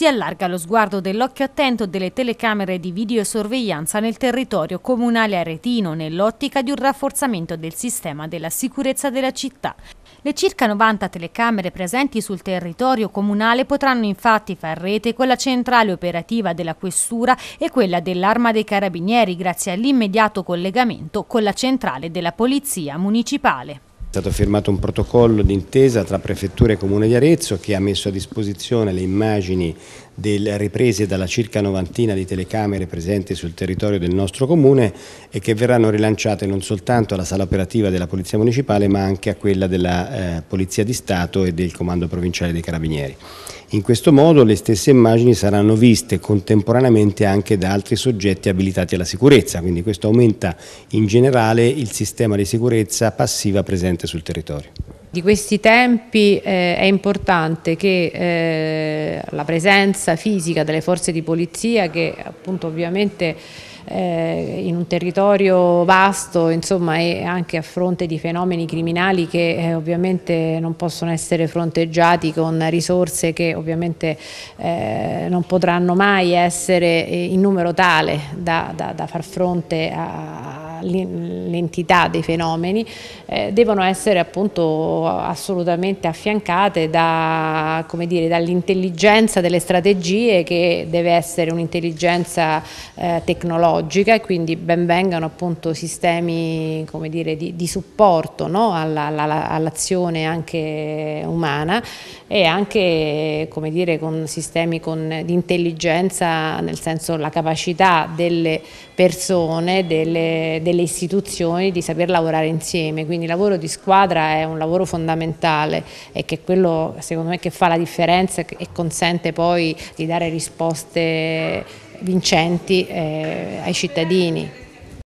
si allarga lo sguardo dell'occhio attento delle telecamere di videosorveglianza nel territorio comunale aretino nell'ottica di un rafforzamento del sistema della sicurezza della città. Le circa 90 telecamere presenti sul territorio comunale potranno infatti far rete con la centrale operativa della Questura e quella dell'Arma dei Carabinieri grazie all'immediato collegamento con la centrale della Polizia Municipale. È stato firmato un protocollo d'intesa tra Prefettura e Comune di Arezzo che ha messo a disposizione le immagini delle riprese dalla circa novantina di telecamere presenti sul territorio del nostro comune e che verranno rilanciate non soltanto alla sala operativa della Polizia Municipale ma anche a quella della eh, Polizia di Stato e del Comando Provinciale dei Carabinieri. In questo modo le stesse immagini saranno viste contemporaneamente anche da altri soggetti abilitati alla sicurezza, quindi questo aumenta in generale il sistema di sicurezza passiva presente sul territorio di questi tempi eh, è importante che eh, la presenza fisica delle forze di polizia che appunto ovviamente eh, in un territorio vasto insomma e anche a fronte di fenomeni criminali che eh, ovviamente non possono essere fronteggiati con risorse che ovviamente eh, non potranno mai essere eh, in numero tale da, da, da far fronte a, l'entità dei fenomeni, eh, devono essere appunto assolutamente affiancate da, dall'intelligenza delle strategie che deve essere un'intelligenza eh, tecnologica e quindi ben vengano appunto sistemi dire, di, di, supporto no? all'azione all anche umana e anche come dire, con sistemi con, di intelligenza nel senso la capacità delle persone, delle, delle delle istituzioni di saper lavorare insieme, quindi il lavoro di squadra è un lavoro fondamentale e che è quello secondo me che fa la differenza e consente poi di dare risposte vincenti eh, ai cittadini.